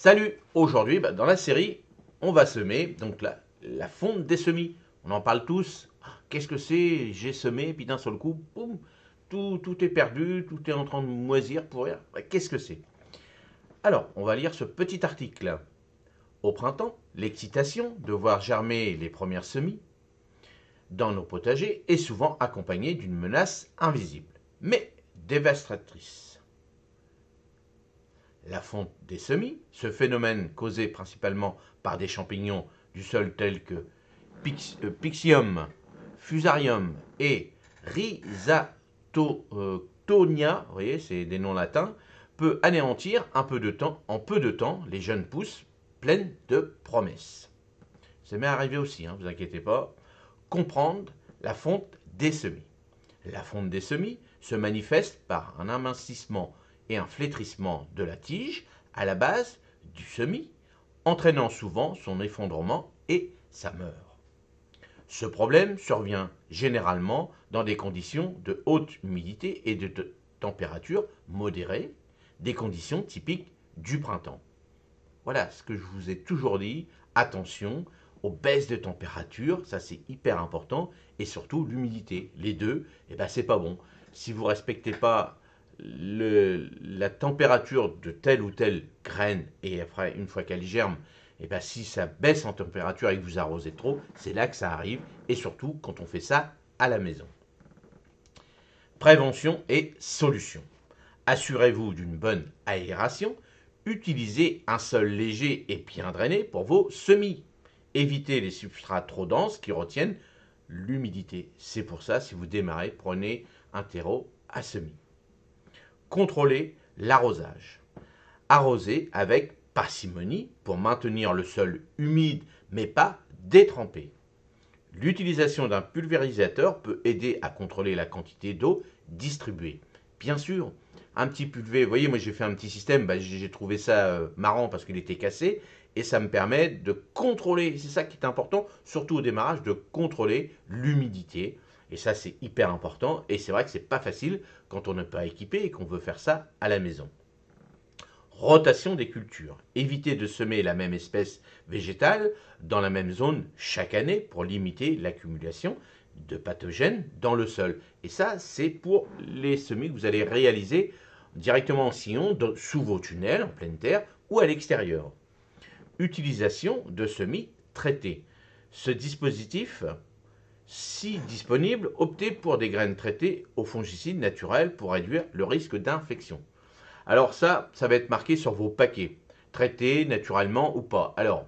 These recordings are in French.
Salut Aujourd'hui, bah, dans la série, on va semer, donc la, fonte des semis. On en parle tous. Ah, qu'est-ce que c'est J'ai semé, puis d'un seul coup, tout, tout est perdu, tout est en train de moisir, pour rien. Bah, qu'est-ce que c'est Alors, on va lire ce petit article. Au printemps, l'excitation de voir germer les premières semis dans nos potagers est souvent accompagnée d'une menace invisible, mais dévastatrice la fonte des semis, ce phénomène causé principalement par des champignons du sol tels que Pyxium, euh, Pixium, Fusarium et Rhizatonia, vous voyez, c'est des noms latins, peut anéantir peu de temps, en peu de temps les jeunes pousses pleines de promesses. Ça m'est arrivé aussi, ne hein, vous inquiétez pas. Comprendre la fonte des semis. La fonte des semis se manifeste par un amincissement et un flétrissement de la tige à la base du semis, entraînant souvent son effondrement et sa mort. Ce problème survient généralement dans des conditions de haute humidité et de température modérée, des conditions typiques du printemps. Voilà ce que je vous ai toujours dit, attention aux baisses de température, ça c'est hyper important, et surtout l'humidité. Les deux, et eh ben, c'est pas bon. Si vous respectez pas la température de telle ou telle graine, et après, une fois qu'elle germe, et eh ben, si ça baisse en température et que vous arrosez trop, c'est là que ça arrive, et surtout quand on fait ça à la maison. Prévention et solution. Assurez-vous d'une bonne aération. Utilisez un sol léger et bien drainé pour vos semis. Évitez les substrats trop denses qui retiennent l'humidité. C'est pour ça, si vous démarrez, prenez un terreau à semis contrôler l'arrosage. Arroser avec parcimonie pour maintenir le sol humide mais pas détrempé. L'utilisation d'un pulvérisateur peut aider à contrôler la quantité d'eau distribuée. Bien sûr, un petit pulvérisateur, vous voyez, moi j'ai fait un petit système, bah, j'ai trouvé ça euh, marrant parce qu'il était cassé, et ça me permet de contrôler, c'est ça qui est important, surtout au démarrage, de contrôler l'humidité et ça, c'est hyper important. Et c'est vrai que c'est pas facile quand on n'est pas équipé et qu'on veut faire ça à la maison. Rotation des cultures. Éviter de semer la même espèce végétale dans la même zone chaque année pour limiter l'accumulation de pathogènes dans le sol. Et ça, c'est pour les semis que vous allez réaliser directement en sillon, sous vos tunnels, en pleine terre ou à l'extérieur. Utilisation de semis traités. Ce dispositif si disponible, optez pour des graines traitées au fongicide naturel pour réduire le risque d'infection. Alors ça, ça va être marqué sur vos paquets, traités naturellement ou pas. Alors,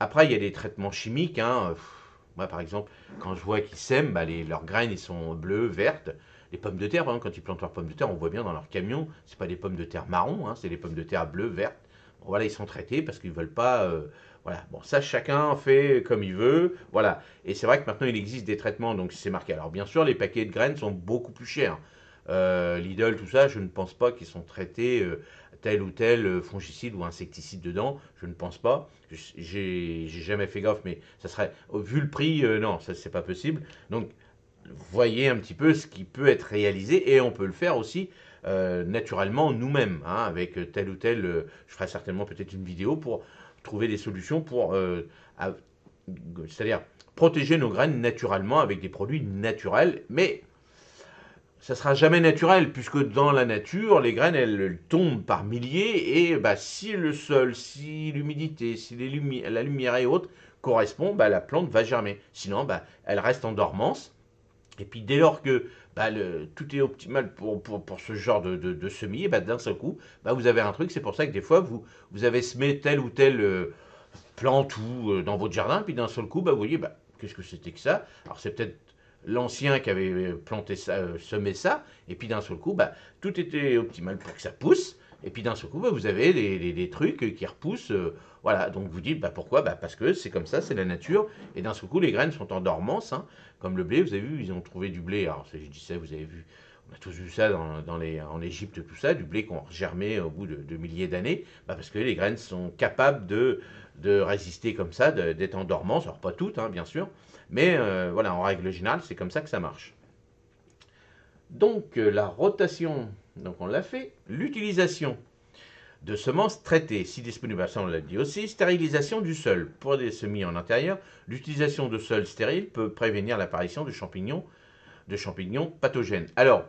après, il y a des traitements chimiques. Hein. Moi, par exemple, quand je vois qu'ils sèment, bah, leurs graines, sont bleues, vertes. Les pommes de terre, quand ils plantent leurs pommes de terre, on voit bien dans leur camion, ce pas des pommes de terre marron, hein, c'est des pommes de terre bleues, vertes voilà, ils sont traités parce qu'ils ne veulent pas. Euh, voilà, bon, ça, chacun fait comme il veut. Voilà. Et c'est vrai que maintenant, il existe des traitements, donc c'est marqué. Alors, bien sûr, les paquets de graines sont beaucoup plus chers. Euh, Lidl, tout ça, je ne pense pas qu'ils sont traités euh, tel ou tel euh, fongicide ou insecticide dedans. Je ne pense pas. J'ai jamais fait gaffe, mais ça serait. Vu le prix, non, ça, c'est pas possible. Donc, voyez un petit peu ce qui peut être réalisé et on peut le faire aussi euh, naturellement nous-mêmes, hein. avec tel ou tel, euh, je ferai certainement peut-être une vidéo pour trouver des solutions pour, euh, c'est-à-dire protéger nos graines naturellement avec des produits naturels, mais ça sera jamais naturel puisque dans la nature, les graines elles tombent par milliers et bah, si le sol, si l'humidité, si les la lumière et autres correspondent, bah, la plante va germer. Sinon, bah, elle reste en dormance. Et puis dès lors que bah, tout est optimal pour, ce genre de, semis, et bah, d'un seul coup, bah, vous avez un truc. C'est pour ça que des fois, vous, avez semé telle ou telle euh, plante ou euh, dans votre jardin, puis d'un seul coup, bah, vous voyez, bah, qu'est-ce que c'était que ça Alors, c'est peut-être l'ancien qui avait planté ça, euh, semé ça, et puis d'un seul coup, bah, tout était optimal pour que ça pousse. Et puis d'un seul coup, bah, vous avez des, trucs qui repoussent. Euh, voilà, donc vous dites, bah, pourquoi bah, Parce que c'est comme ça, c'est la nature. Et d'un seul coup, les graines sont en dormance, hein. comme le blé. Vous avez vu, ils ont trouvé du blé. Alors, je dis ça, vous avez vu, on a tous vu ça en Égypte, tout ça, du blé qu'on germé au bout de, milliers d'années, parce que les graines sont capables de, résister comme ça, d'être en dormance. Alors, pas toutes, hein, bien sûr, mais euh, voilà, en règle générale, c'est comme ça que ça marche. Donc, euh, la rotation donc on l'a fait, l'utilisation de semences traitées, si disponible, ça on l'a dit aussi, stérilisation du sol. Pour des semis en intérieur, l'utilisation de sols stériles peut prévenir l'apparition de champignons, de champignons pathogènes. Alors,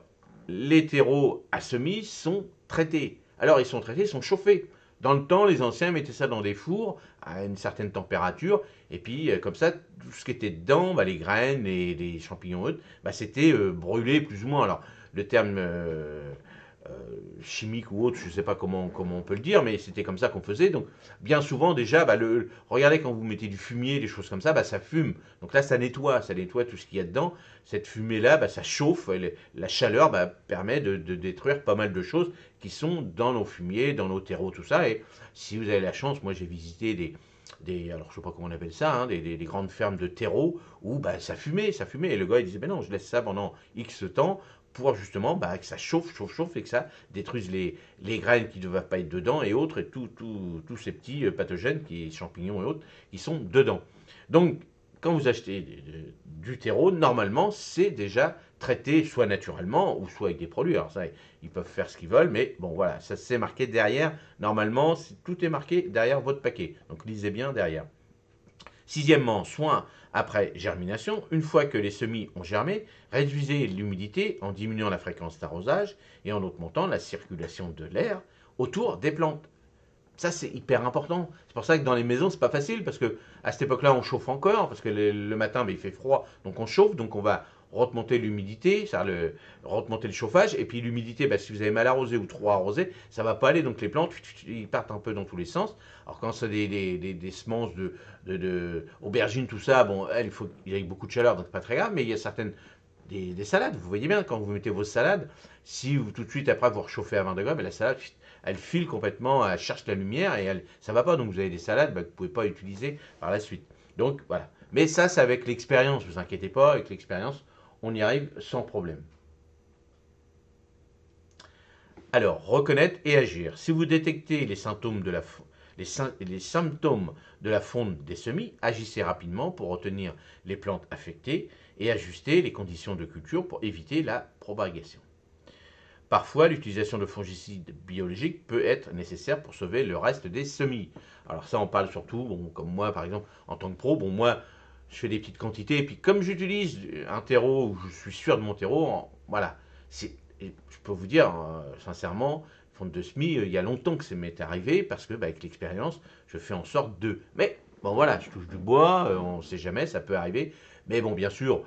les terreaux à semis sont traités. Alors, ils sont traités, ils sont chauffés. Dans le temps, les anciens mettaient ça dans des fours à une certaine température, et puis euh, comme ça, tout ce qui était dedans, bah, les graines, et les champignons, autres, bah, c'était euh, brûlé plus ou moins. Alors, le terme euh, euh, chimique ou autre, je ne sais pas comment, on peut le dire, mais c'était comme ça qu'on faisait. Donc, bien souvent, déjà, bah, le, regardez quand vous mettez du fumier, des choses comme ça, bah, ça fume. Donc là, ça nettoie, ça nettoie tout ce qu'il y a dedans. Cette fumée-là, bah, ça chauffe. la chaleur bah, permet de, de, détruire pas mal de choses qui sont dans nos fumiers, dans nos terreaux, tout ça. Et si vous avez la chance, moi j'ai visité des, alors je sais pas comment on appelle ça, hein, des, grandes fermes de terreau où bah, ça fumait, ça fumait. Et le gars il disait, ben non, je laisse ça pendant X temps pour justement bah, que ça chauffe, chauffe, chauffe et que ça détruise les, les graines qui ne doivent pas être dedans et autres, et tous tout, ces petits euh, pathogènes, qui, champignons et autres, qui sont dedans. Donc quand vous achetez du, terreau, normalement, c'est déjà traité soit naturellement ou soit avec des produits. Alors ça, ils peuvent faire ce qu'ils veulent, mais bon, voilà, ça c'est marqué derrière. Normalement, tout est marqué derrière votre paquet. Donc lisez bien derrière. Sixièmement, soin après germination. Une fois que les semis ont germé, réduisez l'humidité en diminuant la fréquence d'arrosage et en augmentant la circulation de l'air autour des plantes. Ça, c'est hyper important. C'est pour ça que dans les maisons, c'est pas facile parce que à cette époque-là, on chauffe encore parce que le, matin, ben, il fait froid, donc on chauffe, donc on va remonter l'humidité, ça le remonter le chauffage et puis l'humidité, bah, si vous avez mal arrosé ou trop arrosé, ça va pas aller, donc les plantes, ils partent un peu dans tous les sens. Alors quand c'est des, des, des, semences de, de, tout ça, bon, elle, il faut il y a beaucoup de chaleur, donc pas très grave, mais il y a certaines des, des, salades. Vous voyez bien, quand vous mettez vos salades, si vous, tout de suite après vous réchauffez à 20 degrés, mais la salade, elle file complètement, elle cherche la lumière et elle, ça va pas. Donc vous avez des salades bah, que vous pouvez pas utiliser par la suite. Donc voilà. Mais ça, c'est avec l'expérience, Ne vous inquiétez pas, avec l'expérience, on y arrive sans problème. Alors, reconnaître et agir. Si vous détectez les symptômes de la, les symptômes de la fonte des semis, agissez rapidement pour retenir les plantes affectées et ajuster les conditions de culture pour éviter la propagation. Parfois, l'utilisation de fongicides biologiques peut être nécessaire pour sauver le reste des semis. Alors ça, on parle surtout, bon, comme moi par exemple, en tant que pro, bon moi, je fais des petites quantités, et puis comme j'utilise un terreau où je suis sûr de mon terreau, voilà, je peux vous dire euh, sincèrement, fonte de semis, euh, il y a longtemps que ça m'est arrivé, parce que bah, avec l'expérience, je fais en sorte de... Mais bon voilà, je touche du bois, euh, on ne sait jamais, ça peut arriver, mais bon bien sûr,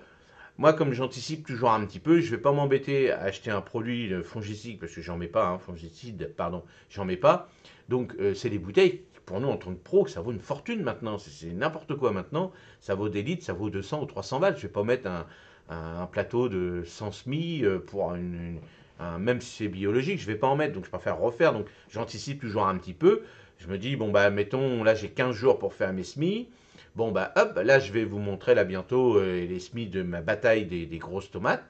moi, comme j'anticipe toujours un petit peu, je ne vais pas m'embêter à acheter un produit fongicide, parce que j'en mets pas, hein. fongicide, pardon, j'en mets pas. Donc, euh, c'est des bouteilles, pour nous en tant que pro, ça vaut une fortune maintenant, c'est n'importe quoi maintenant, ça vaut des litres, ça vaut 200 ou 300 balles, je ne vais pas mettre un, plateau de 100 SMI euh, pour un, même si c'est biologique, je ne vais pas en mettre, donc je préfère refaire, donc j'anticipe toujours un petit peu. Je me dis, bon, bah, mettons, là j'ai 15 jours pour faire mes SMI, Bon, bah hop, bah, là je vais vous montrer là bientôt euh, les semis de ma bataille des, grosses tomates.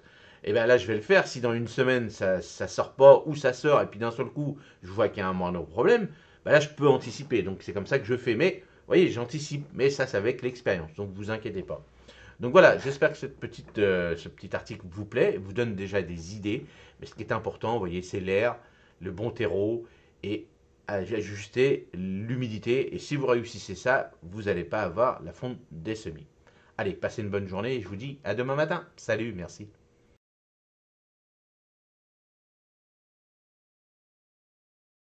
Et eh bien là je vais le faire. Si dans une semaine ça, sort pas ou ça sort et puis d'un seul coup je vois qu'il y a un moindre problème, bah là je peux anticiper. Donc c'est comme ça que je fais. Mais vous voyez, j'anticipe. Mais ça, c'est avec l'expérience. Donc vous inquiétez pas. Donc voilà, j'espère que cette petite, euh, ce petit article vous plaît, vous donne déjà des idées. Mais ce qui est important, vous voyez, c'est l'air, le bon terreau et ajuster l'humidité. Et si vous réussissez ça, vous n'allez pas avoir la fonte des semis. Allez, passez une bonne journée et je vous dis à demain matin. Salut, merci.